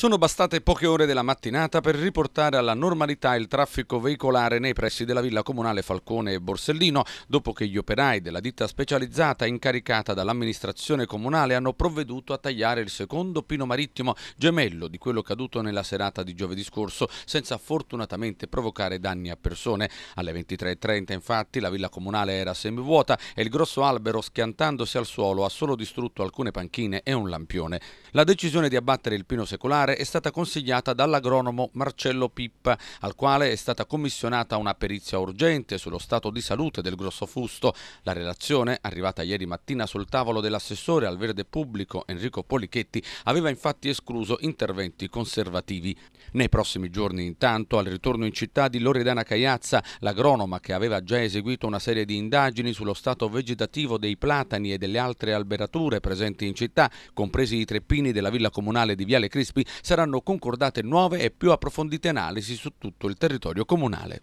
Sono bastate poche ore della mattinata per riportare alla normalità il traffico veicolare nei pressi della villa comunale Falcone e Borsellino, dopo che gli operai della ditta specializzata incaricata dall'amministrazione comunale hanno provveduto a tagliare il secondo pino marittimo, gemello di quello caduto nella serata di giovedì scorso, senza fortunatamente provocare danni a persone. Alle 23.30 infatti la villa comunale era semivuota e il grosso albero schiantandosi al suolo ha solo distrutto alcune panchine e un lampione. La decisione di abbattere il pino secolare particolare è stata consigliata dall'agronomo Marcello Pippa, al quale è stata commissionata una perizia urgente sullo stato di salute del grosso fusto. La relazione, arrivata ieri mattina sul tavolo dell'assessore al verde pubblico Enrico Polichetti, aveva infatti escluso interventi conservativi. Nei prossimi giorni, intanto, al ritorno in città di Loredana Cagliazza, l'agronoma che aveva già eseguito una serie di indagini sullo stato vegetativo dei platani e delle altre alberature presenti in città, compresi i treppini della villa comunale di Viale Crispi, saranno concordate nuove e più approfondite analisi su tutto il territorio comunale.